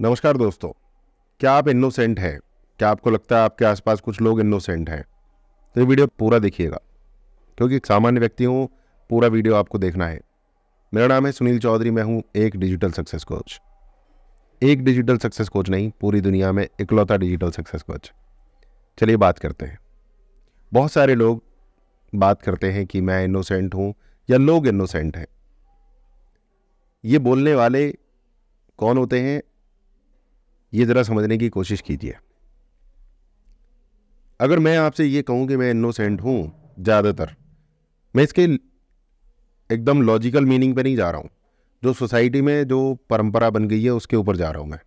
नमस्कार दोस्तों क्या आप इनोसेंट हैं क्या आपको लगता है आपके आसपास कुछ लोग इनोसेंट हैं तो ये वीडियो पूरा देखिएगा क्योंकि एक सामान्य व्यक्ति हूँ पूरा वीडियो आपको देखना है मेरा नाम है सुनील चौधरी मैं हूँ एक डिजिटल सक्सेस कोच एक डिजिटल सक्सेस कोच नहीं पूरी दुनिया में इकलौता डिजिटल सक्सेस कोच चलिए बात करते हैं बहुत सारे लोग बात करते हैं कि मैं इनोसेंट हूँ या लोग इनोसेंट हैं ये बोलने वाले कौन होते हैं ये ज़रा समझने की कोशिश कीजिए अगर मैं आपसे ये कहूँ कि मैं इनोसेंट हूँ ज़्यादातर मैं इसके एकदम लॉजिकल मीनिंग पे नहीं जा रहा हूँ जो सोसाइटी में जो परंपरा बन गई है उसके ऊपर जा रहा हूँ मैं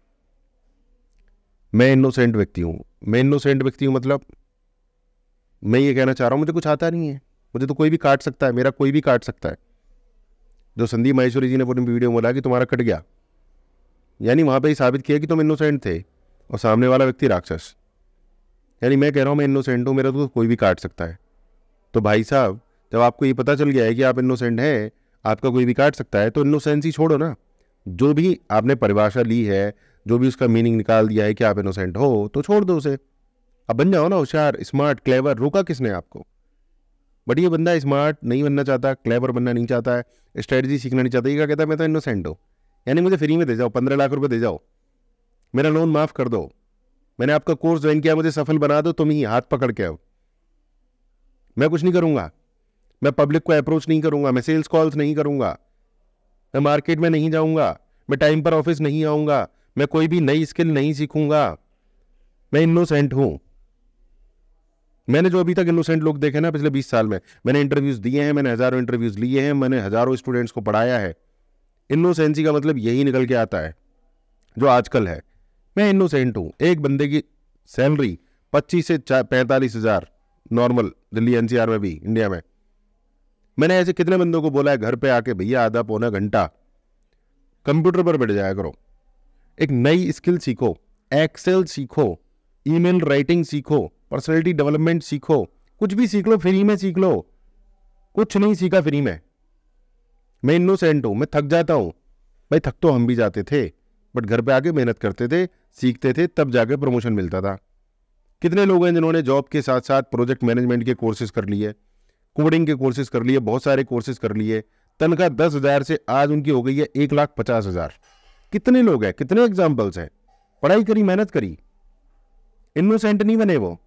मैं इनोसेंट व्यक्ति हूँ मैं इनोसेंट व्यक्ति हूँ मतलब मैं ये कहना चाह रहा हूँ मुझे कुछ आता नहीं है मुझे तो कोई भी काट सकता है मेरा कोई भी काट सकता है जो संदीप माहेश्वरी जी ने पूरी वीडियो में बोला कि तुम्हारा कट गया यानी वहाँ पे ही साबित किया कि तुम इनोसेंट थे और सामने वाला व्यक्ति राक्षस यानी मैं कह रहा हूँ मैं इनोसेंट हूँ मेरा तो कोई भी काट सकता है तो भाई साहब जब आपको ये पता चल गया है कि आप इनोसेंट हैं आपका कोई भी काट सकता है तो इनोसेंस ही छोड़ो ना जो भी आपने परिभाषा ली है जो भी उसका मीनिंग निकाल दिया है कि आप इनोसेंट हो तो छोड़ दो उसे अब बन जाओ ना होशियार स्मार्ट क्लेवर रोका किसने आपको बट ये बंदा स्मार्ट नहीं बनना चाहता क्लेवर बनना नहीं चाहता है स्ट्रेटजी सीखना नहीं चाहता ये क्या कहता है मैं तो इनोसेंट हूँ यानी मुझे फ्री में दे जाओ पंद्रह लाख रुपए दे जाओ मेरा लोन माफ़ कर दो मैंने आपका कोर्स ज्वाइन किया मुझे सफल बना दो तुम ही हाथ पकड़ के आओ मैं कुछ नहीं करूंगा मैं पब्लिक को अप्रोच नहीं करूंगा मैं सेल्स कॉल्स नहीं करूंगा मैं मार्केट में नहीं जाऊंगा मैं टाइम पर ऑफिस नहीं आऊंगा मैं कोई भी नई स्किल नहीं सीखूंगा मैं इनोसेंट हूं मैंने जो अभी तक इनोसेंट लोग देखे ना पिछले बीस साल में मैंने इंटरव्यूज दिए हैं मैंने हज़ारों इंटरव्यूज लिए हैं मैंने हज़ारों स्टूडेंट्स को पढ़ाया है इनोसेंसी का मतलब यही निकल के आता है जो आजकल है मैं इनोसेंट हूँ एक बंदे की सैलरी पच्चीस से पैंतालीस हज़ार नॉर्मल दिल्ली एनसीआर में भी इंडिया में मैंने ऐसे कितने बंदों को बोला है घर पे आके भैया आधा पौना घंटा कंप्यूटर पर बैठ जाया करो एक नई स्किल सीखो एक्सेल सीखो ईमेल राइटिंग सीखो पर्सनैलिटी डेवलपमेंट सीखो कुछ भी सीख लो फ्री में सीख लो कुछ नहीं सीखा फ्री में मैं इनोसेंट हूँ मैं थक जाता हूँ भाई थक तो हम भी जाते थे बट घर पे आके मेहनत करते थे सीखते थे तब जाके प्रमोशन मिलता था कितने लोग हैं जिन्होंने जॉब के साथ साथ प्रोजेक्ट मैनेजमेंट के कोर्सेज कर लिए कोडिंग के कोर्सेज कर लिए बहुत सारे कोर्सेज कर लिए तनख्वाह दस हज़ार से आज उनकी हो गई है एक लाख पचास हज़ार कितने लोग हैं कितने एग्जाम्पल्स हैं पढ़ाई करी मेहनत करी इनोसेंट नहीं बने वो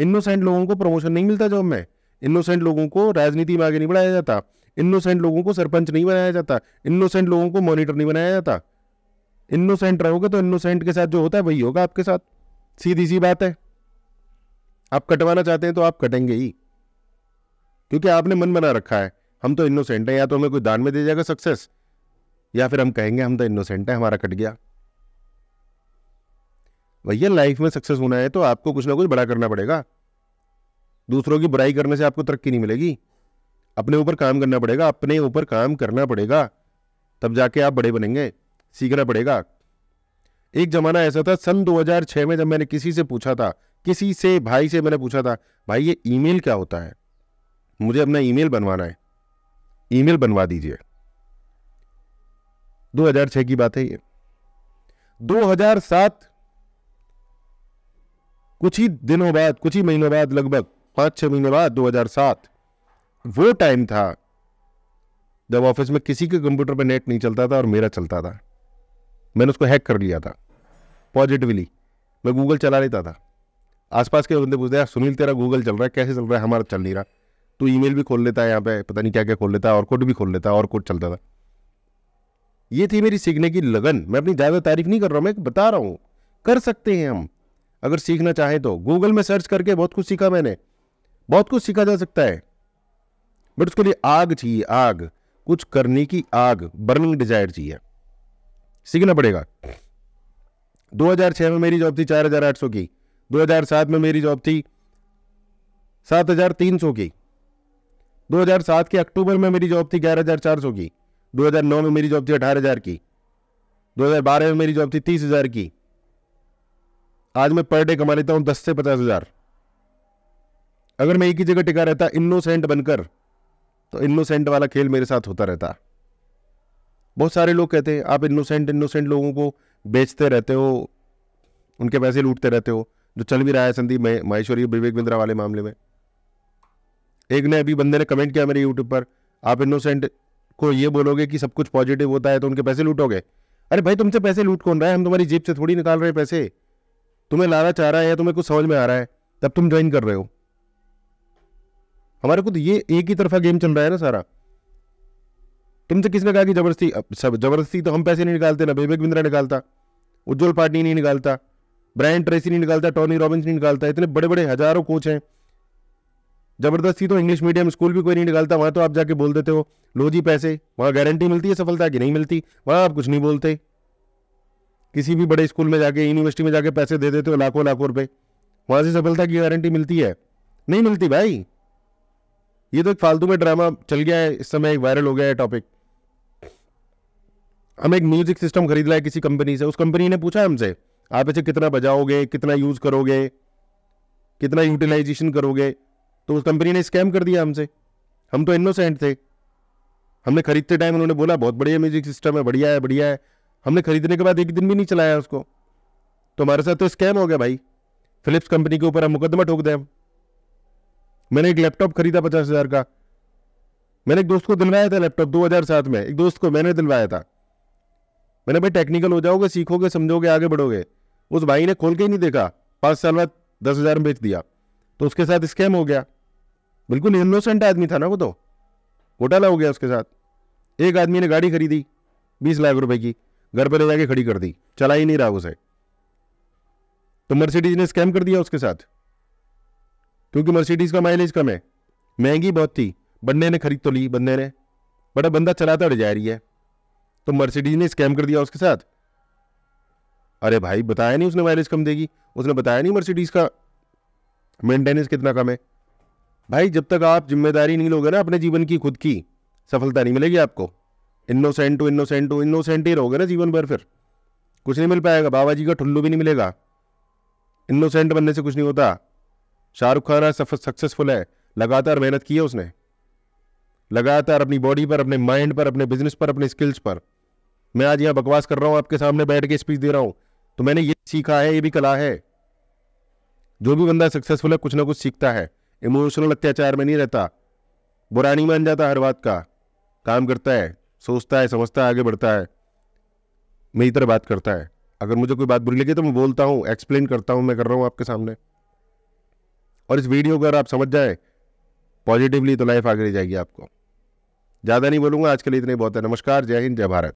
इनोसेंट लोगों को प्रमोशन नहीं मिलता जॉब में इनोसेंट लोगों को राजनीति में आगे नहीं बढ़ाया जाता इनोसेंट लोगों को सरपंच नहीं बनाया जाता इनोसेंट लोगों को मॉनिटर नहीं बनाया जाता इनोसेंट रहोगे तो इनोसेंट के साथ जो होता है वही होगा आपके साथ सीधी सी बात है आप कटवाना चाहते हैं तो आप कटेंगे ही क्योंकि आपने मन बना रखा है हम तो इनोसेंट हैं या तो हमें कोई दान में दे जाएगा सक्सेस या फिर हम कहेंगे हम तो इनोसेंट हैं हमारा कट गया भैया लाइफ में सक्सेस होना है तो आपको कुछ ना कुछ बड़ा करना पड़ेगा दूसरों की बुराई करने से आपको तरक्की नहीं मिलेगी अपने ऊपर काम करना पड़ेगा अपने ऊपर काम करना पड़ेगा तब जाके आप बड़े बनेंगे सीखना पड़ेगा एक ज़माना ऐसा था सन 2006 में जब मैंने किसी से पूछा था किसी से भाई से मैंने पूछा था भाई ये ईमेल क्या होता है मुझे अपना ईमेल बनवाना है ईमेल बनवा दीजिए 2006 की बात है ये 2007 कुछ ही दिनों बाद कुछ ही महीनों बाद लगभग पांच छह महीने बाद 2007 वो टाइम था जब ऑफिस में किसी के कंप्यूटर पर नेट नहीं चलता था और मेरा चलता था मैंने उसको हैक कर लिया था पॉजिटिवली मैं गूगल चला लेता था आसपास के बंदे पूछते हैं सुनील तेरा गूगल चल रहा है कैसे चल रहा है हमारा चल नहीं रहा तू ईमेल भी खोल लेता है यहाँ पे पता नहीं क्या क्या खोल लेता है और कोड भी खोल लेता है और कोड चलता था ये थी मेरी सीखने की लगन मैं अपनी ज़्यादा तारीफ नहीं कर रहा हूँ मैं बता रहा हूँ कर सकते हैं हम अगर सीखना चाहें तो गूगल में सर्च करके बहुत कुछ सीखा मैंने बहुत कुछ सीखा जा सकता है बट उसके लिए आग चाहिए आग कुछ करने की आग बर्निंग डिजायर चाहिए सीखना पड़ेगा 2006 में मेरी जॉब थी 4800 की 2007 में मेरी जॉब थी 7300 की 2007 के अक्टूबर में मेरी जॉब थी 11400 की 2009 में मेरी जॉब थी 18000 की 2012 में मेरी जॉब थी 30000 की आज मैं पर डे कमा लेता हूँ दस से पचास हज़ार अगर मैं एक ही जगह टिका रहता इनोसेंट बनकर तो इनोसेंट वाला खेल मेरे साथ होता रहता बहुत सारे लोग कहते हैं आप इनोसेंट इनोसेंट लोगों को बेचते रहते हो उनके पैसे लूटते रहते हो जो चल भी रहा है संदीप माहेश्वरी विवेक बिंद्रा वाले मामले में एक ने अभी बंदे ने कमेंट किया मेरे यूट्यूब पर आप इनोसेंट को ये बोलोगे कि सब कुछ पॉजिटिव होता है तो उनके पैसे लूटोगे अरे भाई तुमसे पैसे लूट कौन रहा है हम तुम्हारी जेब से थोड़ी निकाल रहे हैं पैसे तुम्हें लाना चाह रहा है या तुम्हें कुछ समझ में आ रहा है तब तुम ज्वाइन कर रहे हो हमारे को तो ये एक ही तरफा गेम चल रहा है ना सारा तुमसे किसने कहा कि जबरदस्ती सब जबरदस्ती तो हम पैसे नहीं निकालते ना विवेक बिंद्रा निकालता उज्ज्वल पाटनी नहीं निकालता ब्रायन ट्रेसी नहीं निकालता टॉनी रॉबिन्स नहीं निकालता इतने बड़े बड़े हजारों कोच हैं जबरदस्ती तो इंग्लिश मीडियम स्कूल भी कोई नहीं निकालता वहाँ तो आप जाके बोल देते हो लो जी पैसे वहाँ गारंटी मिलती है सफलता की नहीं मिलती वहाँ आप कुछ नहीं बोलते किसी भी बड़े स्कूल में जाके यूनिवर्सिटी में जाके पैसे दे देते हो लाखों लाखों रुपये वहाँ से सफलता की गारंटी मिलती है नहीं मिलती भाई ये तो एक फालतू में ड्रामा चल गया है इस समय वायरल हो गया है टॉपिक हम एक म्यूजिक सिस्टम खरीद रहा है किसी कंपनी से उस कंपनी ने पूछा हमसे आप इसे कितना बजाओगे कितना यूज करोगे कितना यूटिलाइजेशन करोगे तो उस कंपनी ने स्कैम कर दिया हमसे हम तो इनोसेंट थे हमने खरीदते टाइम उन्होंने बोला बहुत बढ़िया म्यूजिक सिस्टम है बढ़िया है बढ़िया है हमने खरीदने के बाद एक दिन भी नहीं चलाया उसको तो हमारे साथ तो स्कैम हो गया भाई फिलिप्स कंपनी के ऊपर हम मुकदमा ठोक दें मैंने एक लैपटॉप खरीदा पचास हज़ार का मैंने एक दोस्त को दिलवाया था लैपटॉप दो हज़ार सात में एक दोस्त को मैंने दिलवाया था मैंने भाई टेक्निकल हो जाओगे सीखोगे समझोगे आगे बढ़ोगे उस भाई ने खोल के ही नहीं देखा पाँच साल बाद दस हज़ार में बेच दिया तो उसके साथ स्कैम हो गया बिल्कुल इनोसेंट आदमी था ना वो तो घोटाला हो गया उसके साथ एक आदमी ने गाड़ी खरीदी बीस लाख रुपए की घर पर ले जाके खड़ी कर दी चला ही नहीं रहा उसे तो मर्सिडीज ने स्कैम कर दिया उसके साथ क्योंकि मर्सिडीज़ का माइलेज कम है महंगी बहुत थी बंदे ने खरीद तो ली बंदे ने बट बंदा चलाता अड़ जा रही है तो मर्सिडीज़ ने स्कैम कर दिया उसके साथ अरे भाई बताया नहीं उसने माइलेज कम देगी उसने बताया नहीं मर्सिडीज़ का मेंटेनेंस कितना कम है भाई जब तक आप जिम्मेदारी नहीं लोगे ना अपने जीवन की खुद की सफलता नहीं मिलेगी आपको innocent to innocent to innocent ही रहोगे ना जीवन भर फिर कुछ नहीं मिल पाएगा बाबा जी का ठुल्लू भी नहीं मिलेगा इनोसेंट बनने से कुछ नहीं होता शाहरुख खान आज सक्सेसफुल है लगातार मेहनत की है उसने लगातार अपनी बॉडी पर अपने माइंड पर अपने बिजनेस पर अपने स्किल्स पर मैं आज यहाँ बकवास कर रहा हूँ आपके सामने बैठ के स्पीच दे रहा हूँ तो मैंने ये सीखा है ये भी कला है जो भी बंदा सक्सेसफुल है कुछ ना कुछ सीखता है इमोशनल अत्याचार में नहीं रहता बुरा नहीं मान जाता हर बात का काम करता है सोचता है समझता है आगे बढ़ता है मेरी तरह बात करता है अगर मुझे कोई बात बुरी लगी तो मैं बोलता हूँ एक्सप्लेन करता हूँ मैं कर रहा हूँ आपके सामने और इस वीडियो को अगर आप समझ जाए पॉजिटिवली तो लाइफ आगे जाएगी आपको ज़्यादा नहीं बोलूँगा आजकल इतने बहुत है नमस्कार जय हिंद जय भारत